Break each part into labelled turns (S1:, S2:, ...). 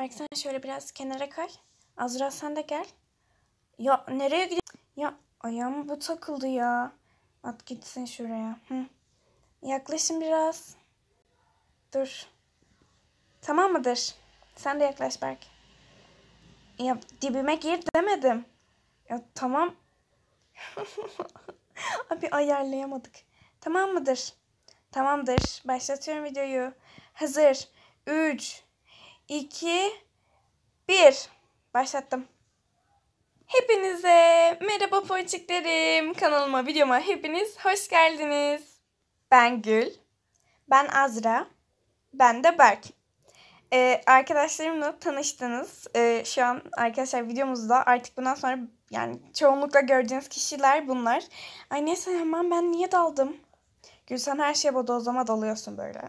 S1: Berk sen şöyle biraz kenara kay. Azra sen de gel. Ya nereye gidiyorsun? Ya ayağım bu takıldı ya. At gitsin şuraya. Hı. Yaklaşın biraz. Dur. Tamam mıdır? Sen de yaklaş Berk. Ya dibime gir demedim. Ya tamam. Abi ayarlayamadık. Tamam mıdır? Tamamdır. Başlatıyorum videoyu. Hazır. 3, 2, 1. Başlattım. Hepinize merhaba ponçiklerim. Kanalıma, videoma hepiniz hoş geldiniz. Ben Gül. Ben Azra. Ben de Berk. Ee, arkadaşlarımla tanıştınız. Ee, şu an arkadaşlar videomuzda artık bundan sonra yani çoğunlukla gördüğünüz kişiler bunlar. Ay neyse hemen ben niye daldım? Gülsen her şeye bodozlama dalıyorsun böyle.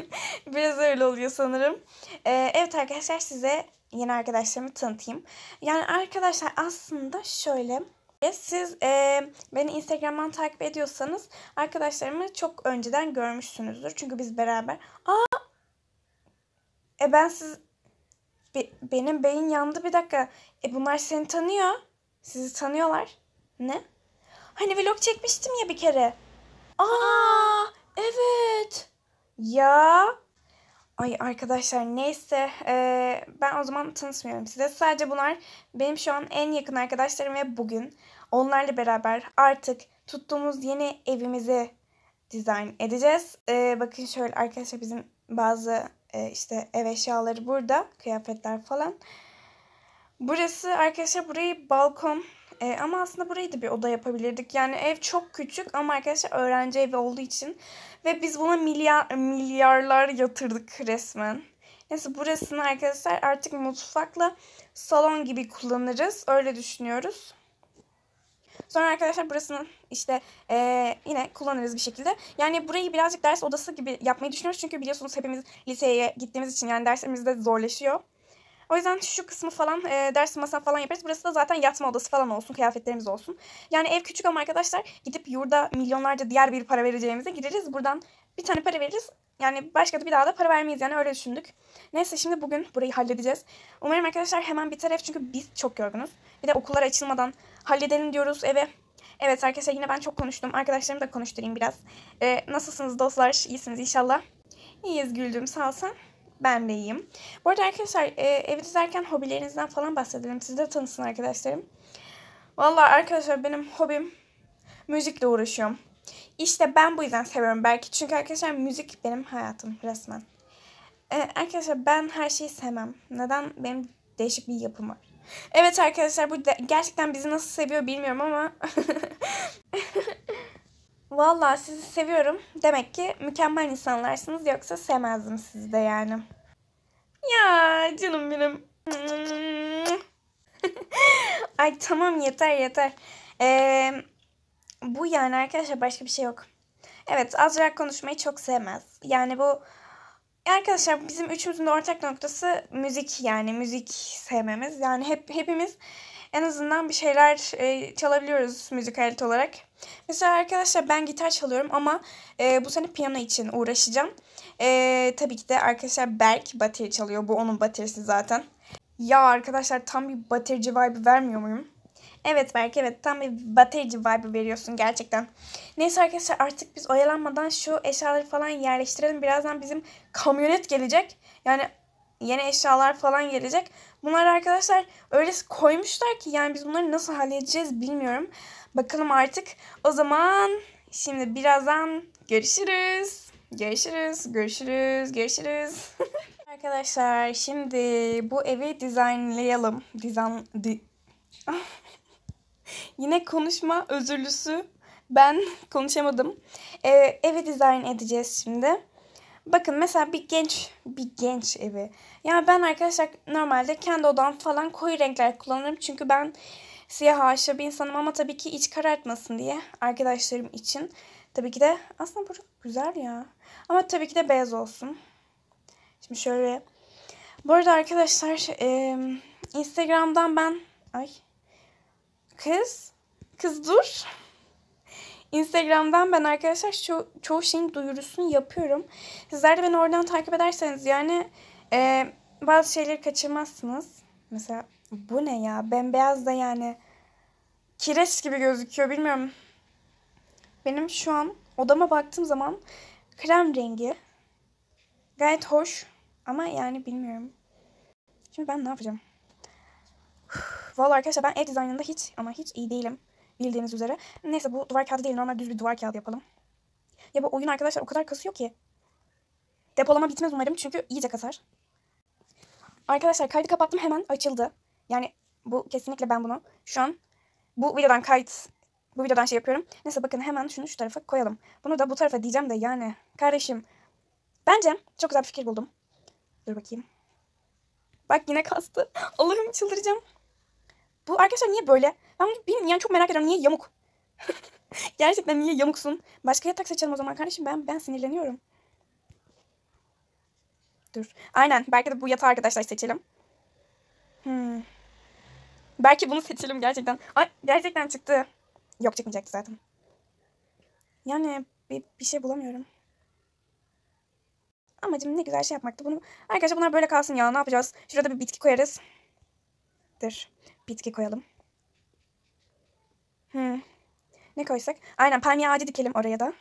S1: Biraz öyle oluyor sanırım. Ee, evet arkadaşlar size yeni arkadaşlarımı tanıtayım. Yani arkadaşlar aslında şöyle siz e, beni Instagram'dan takip ediyorsanız arkadaşlarımı çok önceden görmüşsünüzdür. Çünkü biz beraber. Aa! E ben siz Be- benim beyin yandı bir dakika. E bunlar seni tanıyor. Sizi tanıyorlar. Ne? Hani vlog çekmiştim ya bir kere. Aa evet. Ya. Ay arkadaşlar neyse ee, ben o zaman tanışmıyorum size. Sadece bunlar benim şu an en yakın arkadaşlarım ve bugün onlarla beraber artık tuttuğumuz yeni evimizi dizayn edeceğiz. Ee, bakın şöyle arkadaşlar bizim bazı e, işte ev eşyaları burada. Kıyafetler falan. Burası arkadaşlar burayı balkon e, ama aslında burayı da bir oda yapabilirdik. Yani ev çok küçük ama arkadaşlar öğrenci evi olduğu için. Ve biz buna milyar, milyarlar yatırdık resmen. Neyse burasını arkadaşlar artık mutfakla salon gibi kullanırız. Öyle düşünüyoruz. Sonra arkadaşlar burasını işte e, yine kullanırız bir şekilde. Yani burayı birazcık ders odası gibi yapmayı düşünüyoruz. Çünkü biliyorsunuz hepimiz liseye gittiğimiz için yani derslerimiz de zorlaşıyor. O yüzden şu kısmı falan e, ders masraf falan yaparız. Burası da zaten yatma odası falan olsun, kıyafetlerimiz olsun. Yani ev küçük ama arkadaşlar gidip yurda milyonlarca diğer bir para vereceğimize gireriz. Buradan bir tane para veririz. Yani başka da bir daha da para vermeyiz yani öyle düşündük. Neyse şimdi bugün burayı halledeceğiz. Umarım arkadaşlar hemen bir ev çünkü biz çok yorgunuz. Bir de okullar açılmadan halledelim diyoruz eve. Evet arkadaşlar yine ben çok konuştum. Arkadaşlarımı da konuşturayım biraz. Ee, nasılsınız dostlar? İyisiniz inşallah. İyiyiz güldüm sağ olsun. Ben de iyiyim. Bu arada arkadaşlar e, evi dizerken hobilerinizden falan bahsedelim. Siz de tanısın arkadaşlarım. Vallahi arkadaşlar benim hobim müzikle uğraşıyorum. İşte ben bu yüzden seviyorum belki. Çünkü arkadaşlar müzik benim hayatım resmen. Ee, arkadaşlar ben her şeyi sevmem. Neden? Benim değişik bir yapım var. Evet arkadaşlar bu gerçekten bizi nasıl seviyor bilmiyorum ama Vallahi sizi seviyorum. Demek ki mükemmel insanlarsınız yoksa sevmezdim sizi de yani. Ya canım benim. Ay tamam yeter yeter. Ee, bu yani arkadaşlar başka bir şey yok. Evet Azra konuşmayı çok sevmez. Yani bu arkadaşlar bizim üçümüzün de ortak noktası müzik yani müzik sevmemiz. Yani hep hepimiz en azından bir şeyler e, çalabiliyoruz müzik aleti olarak. Mesela arkadaşlar ben gitar çalıyorum ama e, bu sene piyano için uğraşacağım. E, tabii ki de arkadaşlar Berk bateri çalıyor. Bu onun baterisi zaten. Ya arkadaşlar tam bir baterici vibe vermiyor muyum? Evet Berk evet tam bir baterici vibe veriyorsun gerçekten. Neyse arkadaşlar artık biz oyalanmadan şu eşyaları falan yerleştirelim. Birazdan bizim kamyonet gelecek. Yani yeni eşyalar falan gelecek. Bunlar arkadaşlar öyle koymuşlar ki yani biz bunları nasıl halledeceğiz bilmiyorum. Bakalım artık. O zaman şimdi birazdan görüşürüz. Görüşürüz, görüşürüz, görüşürüz. arkadaşlar şimdi bu evi dizaynlayalım. Dizan Di... Yine konuşma özürlüsü. Ben konuşamadım. Ee, evi dizayn edeceğiz şimdi. Bakın mesela bir genç bir genç evi. Yani ben arkadaşlar normalde kendi odam falan koyu renkler kullanırım. Çünkü ben siyah haşa bir insanım ama tabii ki iç karartmasın diye arkadaşlarım için. Tabii ki de aslında bu güzel ya. Ama tabii ki de beyaz olsun. Şimdi şöyle. Bu arada arkadaşlar e, Instagram'dan ben ay kız kız dur. Instagram'dan ben arkadaşlar ço- çoğu şeyin duyurusunu yapıyorum. Sizler de beni oradan takip ederseniz yani e, bazı şeyleri kaçırmazsınız. Mesela bu ne ya? Bembeyaz da yani kireç gibi gözüküyor bilmiyorum. Benim şu an odama baktığım zaman krem rengi gayet hoş ama yani bilmiyorum. Şimdi ben ne yapacağım? Vallahi arkadaşlar ben ev dizaynında hiç ama hiç iyi değilim bildiğiniz üzere. Neyse bu duvar kağıdı değil normal düz bir duvar kağıdı yapalım. Ya bu oyun arkadaşlar o kadar kasıyor ki. Depolama bitmez umarım çünkü iyice kasar. Arkadaşlar kaydı kapattım hemen açıldı. Yani bu kesinlikle ben bunu şu an bu videodan kayıt bu videodan şey yapıyorum. Neyse bakın hemen şunu şu tarafa koyalım. Bunu da bu tarafa diyeceğim de yani. Kardeşim bence çok güzel bir fikir buldum. Dur bakayım. Bak yine kastı. Allah'ım çıldıracağım. Bu arkadaşlar niye böyle? Ben bilmiyorum yani çok merak ediyorum. Niye yamuk? Gerçekten niye yamuksun? Başka yatak seçelim o zaman kardeşim. Ben ben sinirleniyorum. Dur. Aynen. Belki de bu yatağı arkadaşlar seçelim. Hmm. Belki bunu seçelim gerçekten. Ay gerçekten çıktı. Yok çıkmayacaktı zaten. Yani bir, bir şey bulamıyorum. Amacım ne güzel şey yapmaktı. Bunu... Arkadaşlar bunlar böyle kalsın ya. Ne yapacağız? Şurada bir bitki koyarız. Dur bitki koyalım. Hmm. Ne koysak? Aynen palmiye ağacı dikelim oraya da.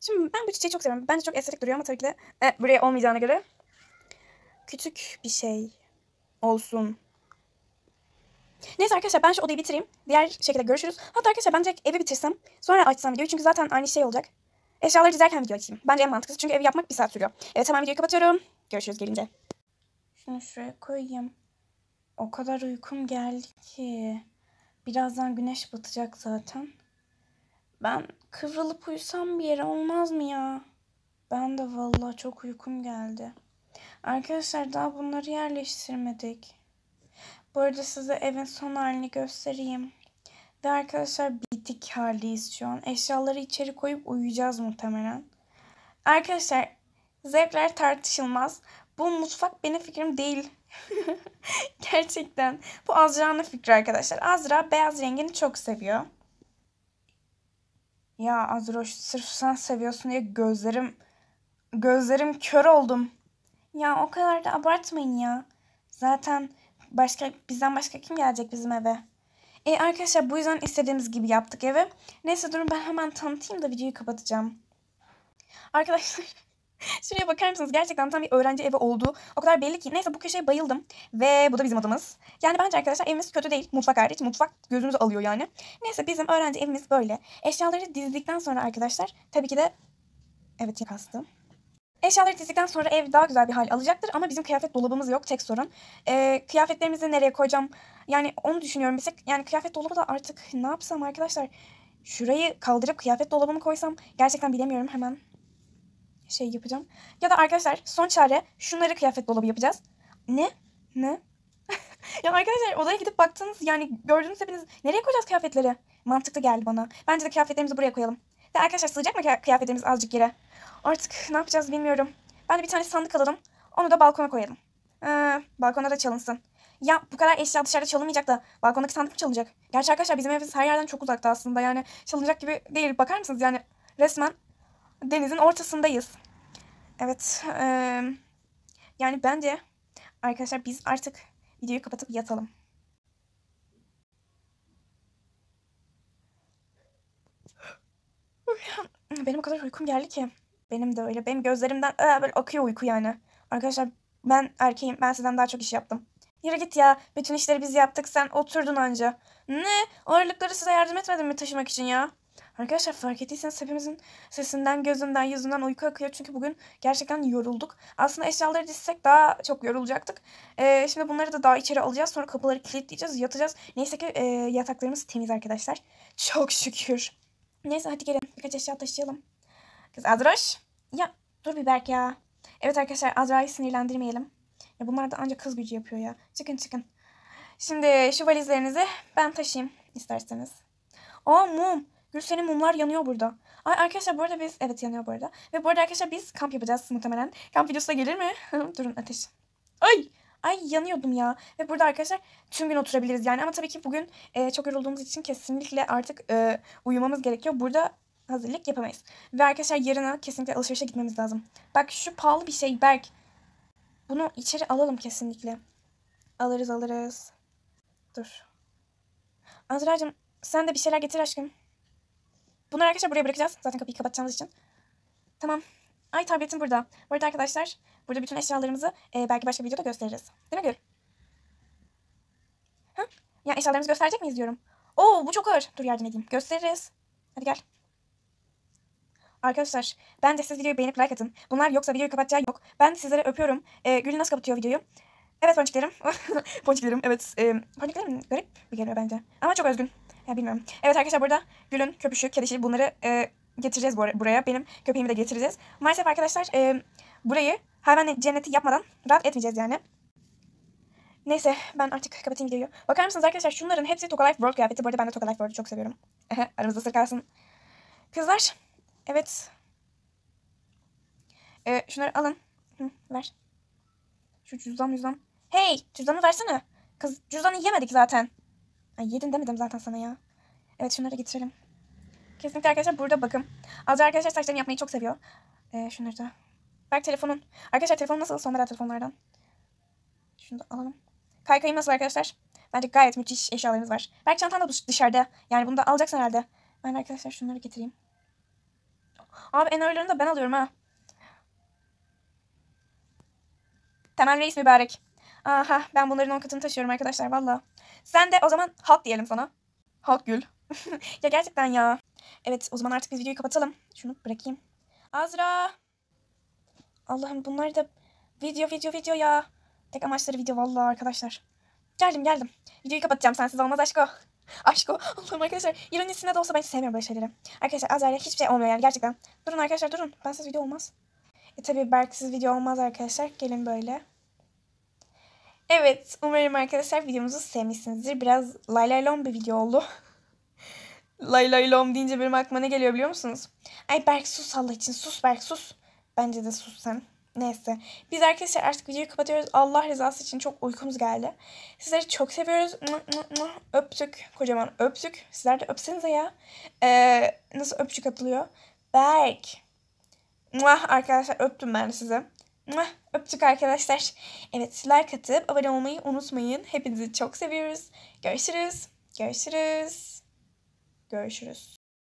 S1: Şimdi ben bu çiçeği çok seviyorum. Bence çok estetik duruyor ama tabii ki de e, buraya olmayacağına göre küçük bir şey olsun. Neyse arkadaşlar ben şu odayı bitireyim. Diğer şekilde görüşürüz. Hatta arkadaşlar bence evi bitirsem sonra açsam videoyu. Çünkü zaten aynı şey olacak. Eşyaları dizerken video açayım. Bence en mantıklısı. Çünkü evi yapmak bir saat sürüyor. Evet hemen videoyu kapatıyorum. Görüşürüz gelince. Şunu şuraya koyayım. O kadar uykum geldi ki. Birazdan güneş batacak zaten. Ben kıvrılıp uyusam bir yere olmaz mı ya? Ben de vallahi çok uykum geldi. Arkadaşlar daha bunları yerleştirmedik. Bu arada size evin son halini göstereyim. Ve arkadaşlar bitik haldeyiz şu an. Eşyaları içeri koyup uyuyacağız muhtemelen. Arkadaşlar zevkler tartışılmaz. Bu mutfak benim fikrim değil. Gerçekten. Bu Azra'nın fikri arkadaşlar. Azra beyaz rengini çok seviyor. Ya Azra sırf sen seviyorsun diye gözlerim gözlerim kör oldum. Ya o kadar da abartmayın ya. Zaten başka bizden başka kim gelecek bizim eve? E arkadaşlar bu yüzden istediğimiz gibi yaptık evi. Neyse durun ben hemen tanıtayım da videoyu kapatacağım. Arkadaşlar Şuraya bakar mısınız? Gerçekten tam bir öğrenci evi oldu. O kadar belli ki. Neyse bu köşeye bayıldım. Ve bu da bizim adımız Yani bence arkadaşlar evimiz kötü değil. Mutfak hariç. Mutfak gözümüzü alıyor yani. Neyse bizim öğrenci evimiz böyle. Eşyaları dizdikten sonra arkadaşlar tabii ki de... Evet kastım. Eşyaları dizdikten sonra ev daha güzel bir hal alacaktır ama bizim kıyafet dolabımız yok tek sorun. Ee, kıyafetlerimizi nereye koyacağım? Yani onu düşünüyorum. Mesela yani kıyafet dolabı da artık ne yapsam arkadaşlar? Şurayı kaldırıp kıyafet dolabımı koysam gerçekten bilemiyorum hemen şey yapacağım. Ya da arkadaşlar son çare şunları kıyafet dolabı yapacağız. Ne? Ne? ya arkadaşlar odaya gidip baktınız yani gördünüz hepiniz nereye koyacağız kıyafetleri? Mantıklı geldi bana. Bence de kıyafetlerimizi buraya koyalım. De arkadaşlar sığacak mı kıyafetlerimiz azıcık yere? Artık ne yapacağız bilmiyorum. Ben de bir tane sandık alalım. Onu da balkona koyalım. Ee, balkona da çalınsın. Ya bu kadar eşya dışarıda çalınmayacak da balkondaki sandık mı çalınacak? Gerçi arkadaşlar bizim evimiz her yerden çok uzakta aslında yani çalınacak gibi değil. Bakar mısınız yani resmen denizin ortasındayız. Evet. E, yani bence arkadaşlar biz artık videoyu kapatıp yatalım. Benim o kadar uykum geldi ki. Benim de öyle. Benim gözlerimden ee, böyle akıyor uyku yani. Arkadaşlar ben erkeğim. Ben sizden daha çok iş yaptım. Yürü git ya. Bütün işleri biz yaptık. Sen oturdun anca. Ne? Ağırlıkları size yardım etmedim mi taşımak için ya? Arkadaşlar fark ettiyseniz hepimizin sesinden, gözünden, yüzünden uyku akıyor. Çünkü bugün gerçekten yorulduk. Aslında eşyaları dizsek daha çok yorulacaktık. Ee, şimdi bunları da daha içeri alacağız. Sonra kapıları kilitleyeceğiz, yatacağız. Neyse ki e, yataklarımız temiz arkadaşlar. Çok şükür. Neyse hadi gelin birkaç eşya taşıyalım. Kız Azraş. Ya dur bir Berk ya. Evet arkadaşlar Azra'yı sinirlendirmeyelim. Ya bunlar da ancak kız gücü yapıyor ya. Çıkın çıkın. Şimdi şu valizlerinizi ben taşıyayım isterseniz. Aa mum. Gülsen'in mumlar yanıyor burada. Ay arkadaşlar bu arada biz evet yanıyor bu arada. Ve bu arada arkadaşlar biz kamp yapacağız muhtemelen. Kamp videosu da gelir mi? Durun ateş. Ay! Ay yanıyordum ya. Ve burada arkadaşlar tüm gün oturabiliriz yani. Ama tabii ki bugün e, çok yorulduğumuz için kesinlikle artık e, uyumamız gerekiyor. Burada hazırlık yapamayız. Ve arkadaşlar yarına kesinlikle alışverişe gitmemiz lazım. Bak şu pahalı bir şey Berk. Bunu içeri alalım kesinlikle. Alırız alırız. Dur. Azra'cığım sen de bir şeyler getir aşkım. Bunları arkadaşlar buraya bırakacağız. Zaten kapıyı kapatacağımız için. Tamam. Ay tabletim burada. Bu arada arkadaşlar burada bütün eşyalarımızı e, belki başka videoda gösteririz. Değil mi Gül? Hı? Yani eşyalarımızı gösterecek miyiz diyorum. Oo bu çok ağır. Dur yardım edeyim. Gösteririz. Hadi gel. Arkadaşlar ben de siz videoyu beğenip like atın. Bunlar yoksa videoyu kapatacağı yok. Ben sizlere öpüyorum. Ee, Gül nasıl kapatıyor videoyu? Evet ponçiklerim. ponçiklerim evet. E, ponçiklerim garip bir geliyor bence. Ama çok özgün. Ya bilmiyorum. Evet arkadaşlar burada Gül'ün köpüşü, kedişi bunları e, getireceğiz bu buraya. Benim köpeğimi de getireceğiz. Maalesef arkadaşlar e, burayı hayvan cenneti yapmadan rahat etmeyeceğiz yani. Neyse ben artık kapatayım geliyor. Bakar mısınız arkadaşlar şunların hepsi Toka Life World kıyafeti. Bu arada ben de Toka Life World'u çok seviyorum. Aramızda sır kalsın. Kızlar evet. E, şunları alın. Hı, ver. Şu cüzdan cüzdan. Hey cüzdanı versene. Kız cüzdanı yemedik zaten. Ay yedin demedim zaten sana ya. Evet şunları getirelim. Kesinlikle arkadaşlar burada bakın. Azra arkadaşlar saçlarını yapmayı çok seviyor. Ee, şunları da. Berk telefonun. Arkadaşlar telefon nasıl? Son model telefonlardan. Şunu da alalım. Kaykayım nasıl arkadaşlar? Bence gayet müthiş eşyalarımız var. Berk çantan da dışarıda. Yani bunu da alacaksın herhalde. Ben arkadaşlar şunları getireyim. Abi enerjilerini de ben alıyorum ha. Temel reis mübarek. Aha ben bunların on katını taşıyorum arkadaşlar valla. Sen de o zaman halk diyelim sana. Halk gül. ya gerçekten ya. Evet o zaman artık biz videoyu kapatalım. Şunu bırakayım. Azra. Allah'ım bunlar da video video video ya. Tek amaçları video valla arkadaşlar. Geldim geldim. Videoyu kapatacağım sensiz olmaz aşko. Aşko. Allah'ım arkadaşlar. İronisinde de olsa ben sevmiyorum böyle şeyleri. Arkadaşlar Azra'yla hiçbir şey olmuyor yani gerçekten. Durun arkadaşlar durun. Bensiz video olmaz. E tabi Berk'siz video olmaz arkadaşlar. Gelin böyle. Evet umarım arkadaşlar videomuzu sevmişsinizdir. Biraz laylaylon bir video oldu. laylaylon deyince benim aklıma ne geliyor biliyor musunuz? Ay Berk sus Allah için sus Berk sus. Bence de sus sen. Neyse. Biz arkadaşlar artık videoyu kapatıyoruz. Allah rızası için çok uykumuz geldi. Sizleri çok seviyoruz. Öptük. Kocaman öptük. Sizler de öpsenize ya. Ee, nasıl öpücük atılıyor? Berk. Muah arkadaşlar öptüm ben size. Muah. Öptük arkadaşlar. Evet siler katıp abone olmayı unutmayın. Hepinizi çok seviyoruz. Görüşürüz. Görüşürüz. Görüşürüz.